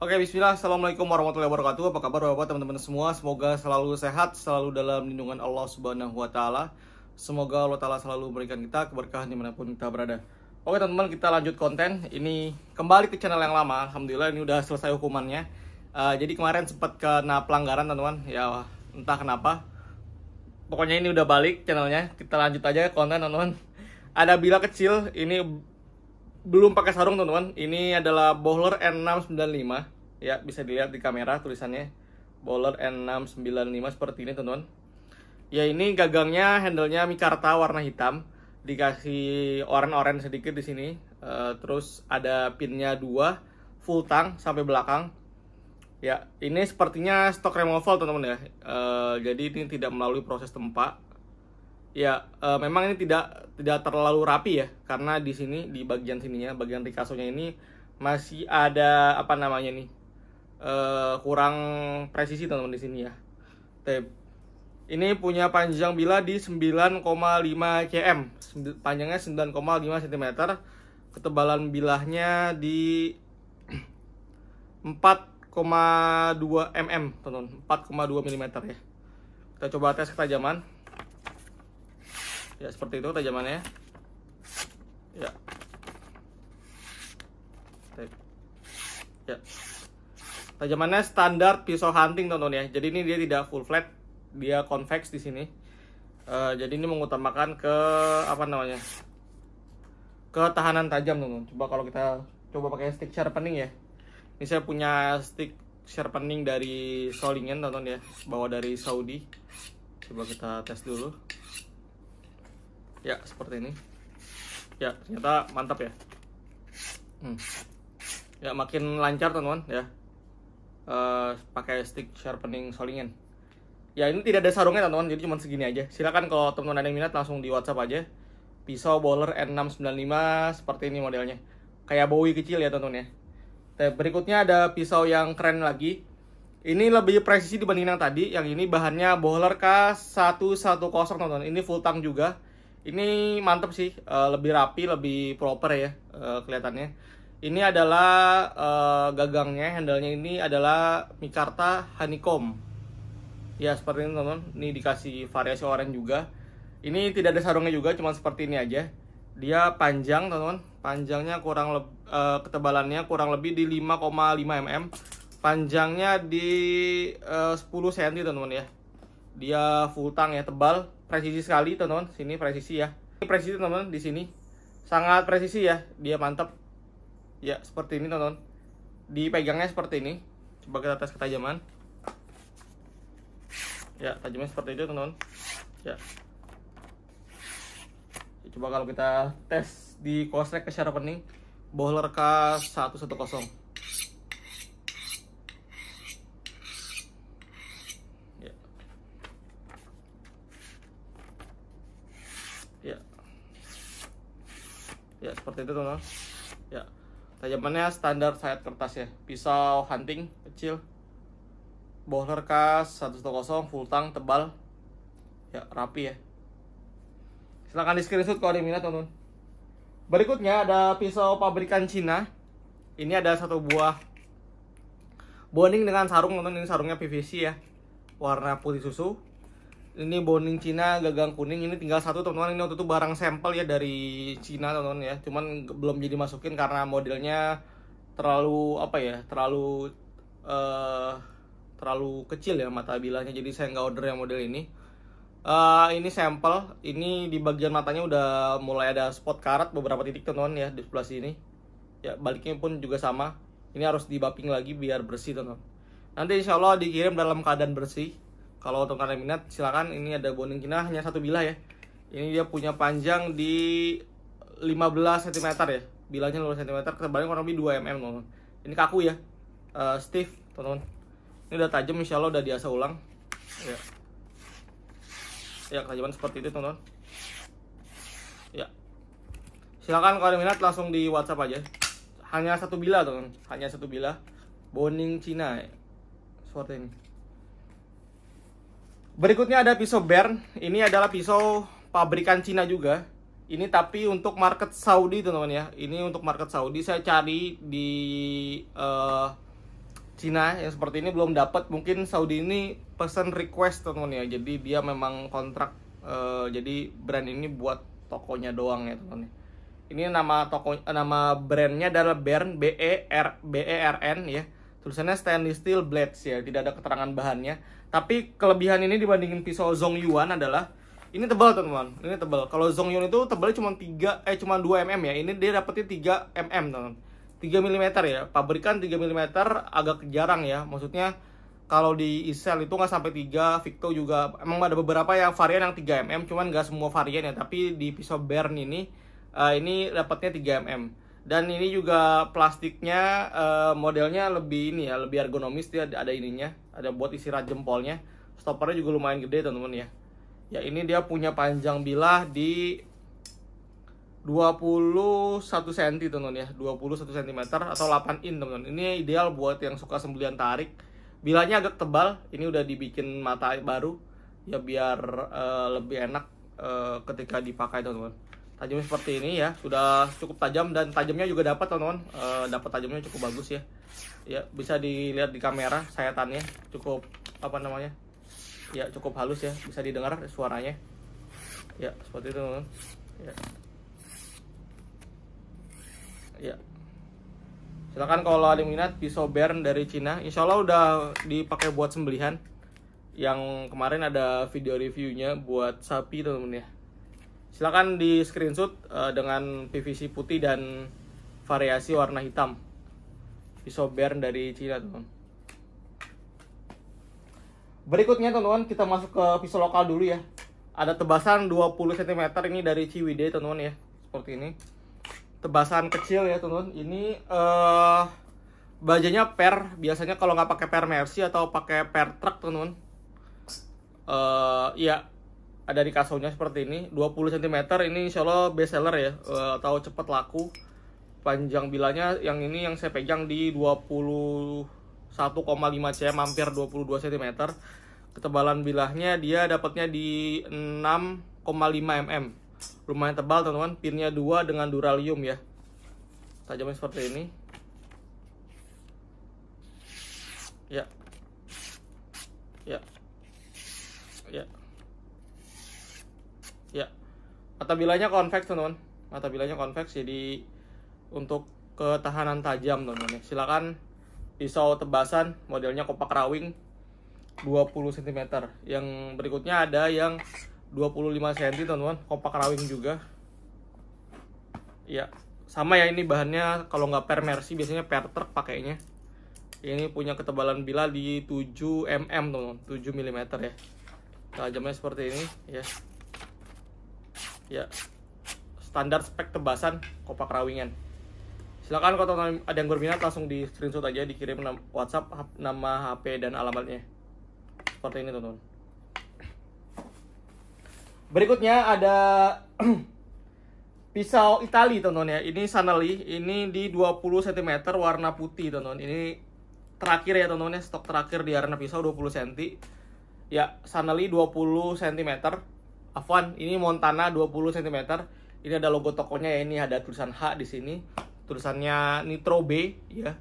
Oke, bismillah. Assalamualaikum warahmatullahi wabarakatuh. Apa kabar Bapak, teman-teman semua? Semoga selalu sehat, selalu dalam lindungan Allah Subhanahu wa taala. Semoga Allah taala selalu memberikan kita keberkahan dimanapun kita berada. Oke, teman-teman, kita lanjut konten. Ini kembali ke channel yang lama. Alhamdulillah ini udah selesai hukumannya. Uh, jadi kemarin sempat kena pelanggaran, teman-teman. Ya, entah kenapa. Pokoknya ini udah balik channelnya. Kita lanjut aja konten, teman-teman. Ada bila kecil, ini belum pakai sarung teman-teman. Ini adalah Bowler N695. Ya, bisa dilihat di kamera tulisannya. Bowler N695 seperti ini teman-teman. Ya, ini gagangnya handlenya Mikarta warna hitam. Dikasih oren-oren sedikit di sini. Uh, terus ada pinnya dua full tang sampai belakang. Ya, ini sepertinya stok removal teman-teman ya. Uh, jadi ini tidak melalui proses tempat ya e, memang ini tidak tidak terlalu rapi ya karena di sini di bagian sininya bagian ricasso ini masih ada apa namanya nih e, kurang presisi teman-teman di sini ya. Tep. Ini punya panjang bila di 9,5 cm, panjangnya 9,5 cm, ketebalan bilahnya di 4,2 mm, teman-teman. 4,2 mm ya. Kita coba tes ketajaman ya seperti itu tajamannya ya ya tajamannya standar pisau hunting tonton ya jadi ini dia tidak full flat dia convex di sini uh, jadi ini mengutamakan ke apa namanya ketahanan tahanan tajam tonton coba kalau kita coba pakai stick sharpening ya ini saya punya stick sharpening dari Solingen tonton ya bawa dari Saudi coba kita tes dulu ya seperti ini ya ternyata mantap ya hmm. ya makin lancar teman-teman ya uh, pakai stick sharpening solingen ya ini tidak ada sarungnya teman-teman jadi cuma segini aja silakan kalau teman-teman ada yang minat langsung di WhatsApp aja pisau bowler N695 seperti ini modelnya kayak Bowie kecil ya teman-teman ya Dan berikutnya ada pisau yang keren lagi ini lebih presisi dibanding yang tadi yang ini bahannya bowler K110 teman-teman ini full tang juga ini mantep sih, eh, lebih rapi, lebih proper ya eh, kelihatannya. Ini adalah eh, gagangnya, handle ini adalah Mikarta Honeycomb. Ya seperti ini teman-teman, ini dikasih variasi orange juga. Ini tidak ada sarungnya juga, cuma seperti ini aja. Dia panjang teman-teman, panjangnya kurang lebih, ketebalannya kurang lebih di 5,5 mm. Panjangnya di 10 cm teman-teman ya. Dia full tang ya, tebal presisi sekali teman-teman sini presisi ya ini presisi teman-teman di sini sangat presisi ya dia mantap ya seperti ini teman-teman dipegangnya seperti ini coba kita tes ketajaman ya tajamnya seperti itu teman-teman ya coba kalau kita tes di kosrek ke sharpening boleh K110 ya seperti itu teman-teman ya tajamannya standar sayat kertas ya pisau hunting kecil bohler kas 110 full tang tebal ya rapi ya silahkan di screenshot kalau ada minat teman-teman berikutnya ada pisau pabrikan Cina ini ada satu buah bonding dengan sarung teman ini sarungnya PVC ya warna putih susu ini boning Cina gagang kuning ini tinggal satu teman-teman ini waktu itu barang sampel ya dari Cina teman-teman ya cuman belum jadi masukin karena modelnya terlalu apa ya terlalu uh, terlalu kecil ya mata bilahnya jadi saya nggak order yang model ini uh, ini sampel ini di bagian matanya udah mulai ada spot karat beberapa titik teman-teman ya di sebelah sini ya baliknya pun juga sama ini harus dibaping lagi biar bersih teman-teman nanti insya Allah dikirim dalam keadaan bersih kalau untuk kalian minat silakan ini ada boning Cina hanya satu bilah ya. Ini dia punya panjang di 15 cm ya. Bilahnya 15 cm, ketebalan kurang lebih 2 mm, teman. Ini kaku ya. Uh, stiff, teman-teman. Ini udah tajam insya Allah udah diasa ulang. Ya. Ya, ketajaman seperti itu, teman-teman. Ya. Silakan kalau minat langsung di WhatsApp aja. Hanya satu bilah, teman. Hanya satu bilah. Boning Cina. Ya. Seperti ini. Berikutnya ada pisau Bern. Ini adalah pisau pabrikan Cina juga. Ini tapi untuk market Saudi teman-teman ya. Ini untuk market Saudi saya cari di uh, Cina yang seperti ini belum dapat. Mungkin Saudi ini pesan request teman-teman ya. Jadi dia memang kontrak. Uh, jadi brand ini buat tokonya doang ya teman-teman. Ya. Ini nama toko eh, nama brandnya adalah Bern B E R B E R N ya. Tulisannya stainless steel blades ya. Tidak ada keterangan bahannya tapi kelebihan ini dibandingin pisau zong yuan adalah ini tebal teman-teman. Ini tebal. Kalau zong yuan itu tebalnya cuma 3 eh cuma 2 mm ya. Ini dia dapetnya 3 mm teman-teman. 3 mm ya. Pabrikan 3 mm agak jarang ya. Maksudnya kalau di Isel itu nggak sampai 3, Victo juga emang ada beberapa yang varian yang 3 mm, cuman nggak semua varian ya. Tapi di pisau Bern ini uh, ini dapatnya 3 mm dan ini juga plastiknya uh, modelnya lebih ini ya lebih ergonomis dia ada ininya ada buat isi istirahat jempolnya stoppernya juga lumayan gede teman-teman ya ya ini dia punya panjang bilah di 21 cm teman-teman ya 21 cm atau 8 in teman-teman ini ideal buat yang suka sembelian tarik bilahnya agak tebal ini udah dibikin mata baru ya biar uh, lebih enak uh, ketika dipakai teman-teman tajamnya seperti ini ya sudah cukup tajam dan tajamnya juga dapat teman-teman e, dapat tajamnya cukup bagus ya ya bisa dilihat di kamera sayatannya cukup apa namanya ya cukup halus ya bisa didengar suaranya ya seperti itu teman-teman ya ya silakan kalau ada minat pisau bern dari Cina Insya Allah udah dipakai buat sembelihan yang kemarin ada video reviewnya buat sapi teman-teman ya Silahkan di screenshot uh, dengan PVC putih dan variasi warna hitam. Pisau Bern dari Cina, teman. Berikutnya, teman-teman, kita masuk ke pisau lokal dulu ya. Ada tebasan 20 cm ini dari Ciwide, teman-teman ya. Seperti ini. Tebasan kecil ya, teman-teman. Ini uh, eh, bajanya per, biasanya kalau nggak pakai per Mercy atau pakai per truk, teman-teman. Uh, ya, ada di kasurnya seperti ini 20 cm ini insya Allah best seller ya atau eh, cepat laku panjang bilanya yang ini yang saya pegang di 21,5 cm hampir 22 cm ketebalan bilahnya dia dapatnya di 6,5 mm lumayan tebal teman-teman pinnya dua dengan duralium ya tajamnya seperti ini ya ya ya ya mata bilanya konveks teman-teman mata bilanya konveks jadi untuk ketahanan tajam teman-teman ya, silakan pisau tebasan modelnya kopak rawing 20 cm yang berikutnya ada yang 25 cm teman-teman kopak rawing juga ya sama ya ini bahannya kalau nggak per mercy biasanya per truk pakainya ini punya ketebalan bila di 7 mm teman-teman 7 mm ya tajamnya seperti ini ya ya standar spek tebasan kopak rawingan silakan kalau ada yang berminat langsung di screenshot aja dikirim WhatsApp nama HP dan alamatnya seperti ini teman-teman berikutnya ada pisau Itali teman-teman ya ini Sanelli ini di 20 cm warna putih teman-teman ini terakhir ya teman-teman ya stok terakhir di arena pisau 20 cm ya Sanelli 20 cm Afwan, ini Montana 20 cm. Ini ada logo tokonya ya, ini ada tulisan H di sini. Tulisannya Nitro B ya.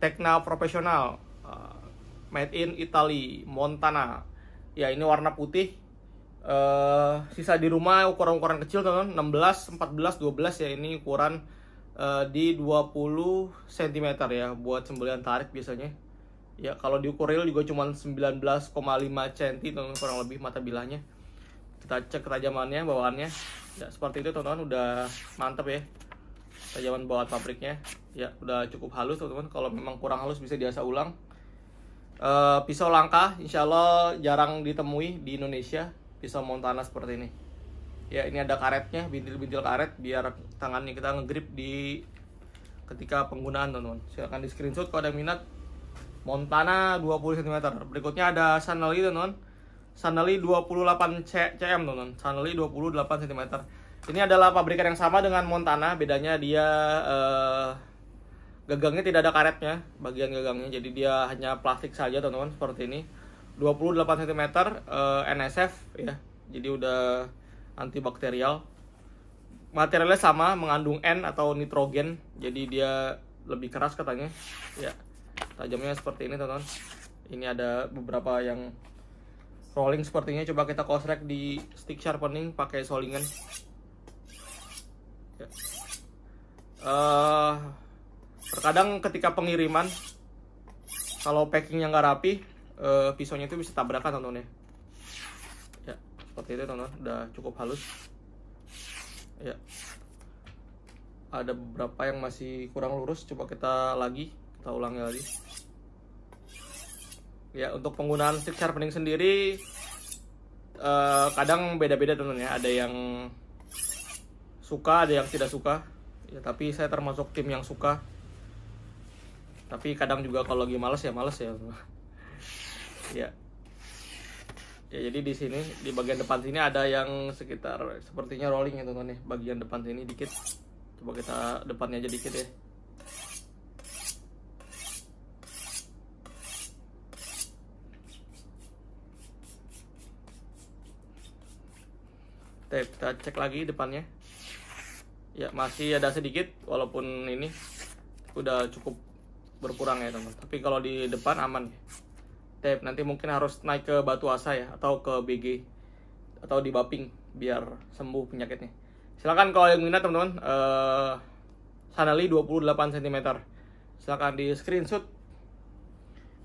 Tekna Profesional uh, Made in Italy, Montana. Ya, ini warna putih. Uh, sisa di rumah ukuran-ukuran kecil teman 16, 14, 12 ya ini ukuran uh, di 20 cm ya buat sembelian tarik biasanya. Ya, kalau diukur real juga cuma 19,5 cm teman kurang lebih mata bilahnya kita cek ketajamannya bawaannya ya seperti itu teman-teman udah mantep ya ketajaman bawaan pabriknya ya udah cukup halus teman-teman kalau memang kurang halus bisa diasah ulang e, pisau langka insya Allah jarang ditemui di Indonesia pisau Montana seperti ini ya ini ada karetnya bintil-bintil karet biar tangannya kita ngegrip di ketika penggunaan teman-teman silahkan di screenshot kalau ada minat Montana 20 cm berikutnya ada Sanali teman-teman Saneli 28 C cm teman-teman. Saneli 28 cm. Ini adalah pabrikan yang sama dengan Montana, bedanya dia eh, gagangnya tidak ada karetnya, bagian gagangnya. Jadi dia hanya plastik saja teman-teman seperti ini. 28 cm eh, NSF ya. Jadi udah antibakterial. Materialnya sama, mengandung N atau nitrogen. Jadi dia lebih keras katanya. Ya. Tajamnya seperti ini teman-teman. Ini ada beberapa yang rolling sepertinya coba kita kosrek di stick sharpening pakai solingan uh, terkadang ketika pengiriman kalau packingnya nggak rapi uh, pisaunya itu bisa tabrakan tontonnya ya seperti itu tonton udah cukup halus ya ada beberapa yang masih kurang lurus coba kita lagi kita ulangi lagi ya untuk penggunaan stick sharpening sendiri uh, kadang beda-beda teman ya ada yang suka ada yang tidak suka ya tapi saya termasuk tim yang suka tapi kadang juga kalau lagi males ya males ya ya ya jadi di sini di bagian depan sini ada yang sekitar sepertinya rolling ya teman-teman ya bagian depan sini dikit coba kita depannya aja dikit ya Tuh, kita cek lagi depannya. Ya, masih ada sedikit walaupun ini udah cukup berkurang ya, teman. Tapi kalau di depan aman. Tep, nanti mungkin harus naik ke Batu Asa ya atau ke BG atau di Baping biar sembuh penyakitnya. silahkan kalau yang minat teman-teman eh Sanali 28 cm. silahkan di screenshot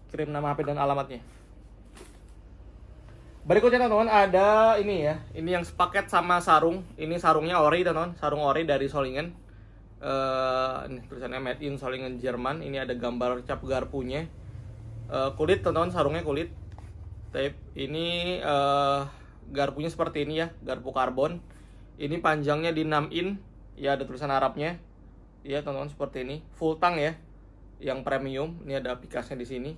kirim nama HP dan alamatnya. Berikutnya teman-teman ada ini ya, ini yang sepaket sama sarung. Ini sarungnya ori teman-teman, sarung ori dari Solingen. Uh, ini tulisannya made in Solingen Jerman. Ini ada gambar cap garpunya. Uh, kulit teman-teman, sarungnya kulit. Tape ini uh, garpunya seperti ini ya, garpu karbon. Ini panjangnya di 6 in. Ya ada tulisan Arabnya. Ya teman-teman seperti ini, full tang ya. Yang premium, ini ada aplikasinya di sini.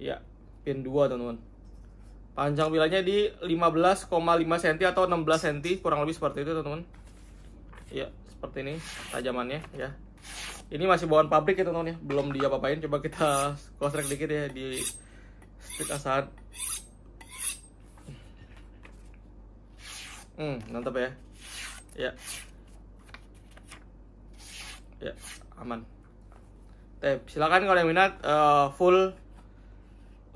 Ya, pin 2 teman-teman Panjang bilahnya di 15,5 cm atau 16 cm kurang lebih seperti itu teman-teman. Ya, seperti ini tajamannya ya. Ini masih bawaan pabrik ya teman-teman ya, belum dia apain Coba kita kosrek dikit ya di stik asad. Hmm, mantap ya. Ya. Ya, aman. Tep, silakan kalau yang minat uh, full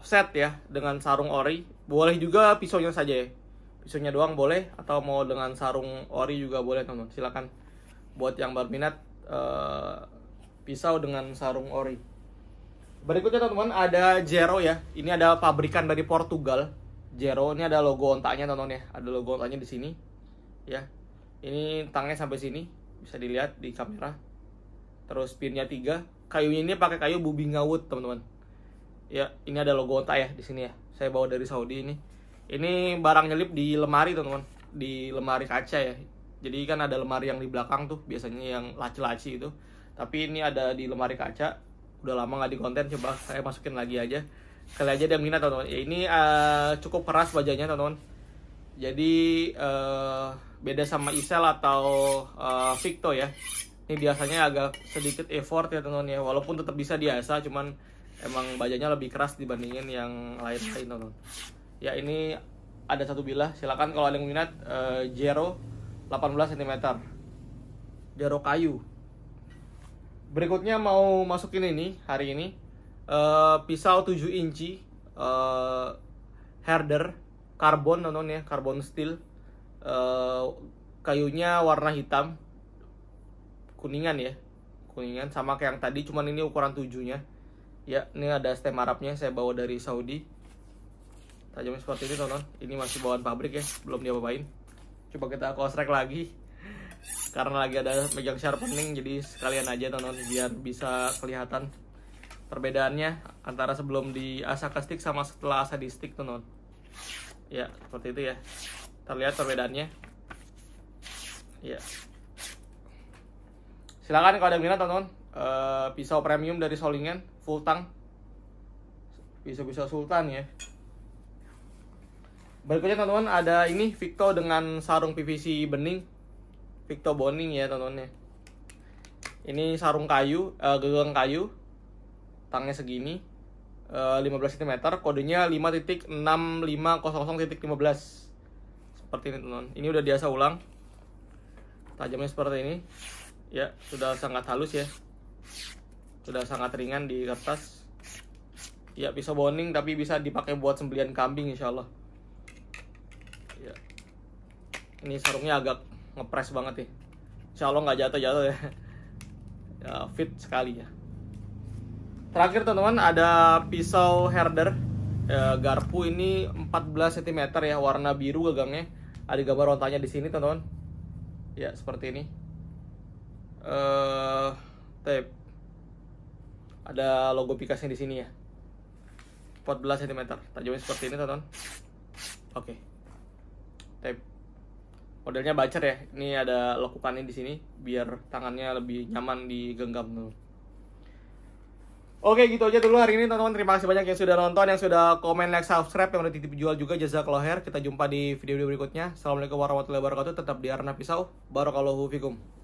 set ya dengan sarung ori boleh juga pisaunya saja ya pisaunya doang boleh atau mau dengan sarung ori juga boleh teman-teman silakan buat yang berminat uh, pisau dengan sarung ori berikutnya teman-teman ada Jero ya ini ada pabrikan dari Portugal Jero ini ada logo ontaknya teman-teman ya ada logo ontaknya di sini ya ini tangnya sampai sini bisa dilihat di kamera terus pinnya tiga kayunya ini pakai kayu bubinga wood teman-teman ya ini ada logo onta ya di sini ya saya bawa dari Saudi ini ini barang nyelip di lemari teman-teman di lemari kaca ya jadi kan ada lemari yang di belakang tuh biasanya yang laci-laci itu tapi ini ada di lemari kaca udah lama nggak di konten coba saya masukin lagi aja kali aja ada minat teman-teman ya, ini uh, cukup keras bajanya teman-teman jadi uh, beda sama Isel atau uh, Victo ya ini biasanya agak sedikit effort ya teman-teman ya walaupun tetap bisa diasa cuman emang bajanya lebih keras dibandingin yang lain-lain nonton. Ya ini ada satu bilah, silakan kalau ada yang minat uh, Jero 18 cm. Jero kayu. Berikutnya mau masukin ini hari ini uh, pisau 7 inci uh, herder karbon nonton ya, karbon steel. Uh, kayunya warna hitam kuningan ya kuningan sama kayak yang tadi cuman ini ukuran tujuhnya ya ini ada stem Arabnya saya bawa dari Saudi tajamnya seperti ini tonton ini masih bawaan pabrik ya belum dia bawain coba kita kosrek lagi karena lagi ada megang sharpening jadi sekalian aja tonton biar bisa kelihatan perbedaannya antara sebelum di asa ke stick sama setelah asa di stick tonton ya seperti itu ya terlihat perbedaannya ya silakan kalau ada yang minat tonton uh, pisau premium dari solingen Sultan bisa-bisa Sultan ya berikutnya teman-teman ada ini Victo dengan sarung PVC bening Victo Boning ya teman-teman ini sarung kayu uh, gegang kayu tangnya segini uh, eh, 15 cm kodenya 5.6500.15 seperti ini teman teman ini udah biasa ulang tajamnya seperti ini ya sudah sangat halus ya sudah sangat ringan di kertas ya bisa boning tapi bisa dipakai buat sembelian kambing insya Allah ya. ini sarungnya agak ngepres banget ya insya Allah nggak jatuh-jatuh ya. ya fit sekali ya terakhir teman-teman ada pisau herder ya, garpu ini 14 cm ya warna biru gagangnya ada gambar rontanya di sini teman-teman ya seperti ini eh uh, tape ada logo pikasnya di sini ya 14 cm tajamnya seperti ini tonton oke okay. modelnya bacer ya ini ada lekukannya di sini biar tangannya lebih nyaman digenggam tuh Oke gitu aja dulu hari ini teman-teman Terima kasih banyak yang sudah nonton Yang sudah komen, like, subscribe Yang udah titip jual juga Jazak loher Kita jumpa di video-video berikutnya Assalamualaikum warahmatullahi wabarakatuh Tetap di Arna Pisau Barokallahu fikum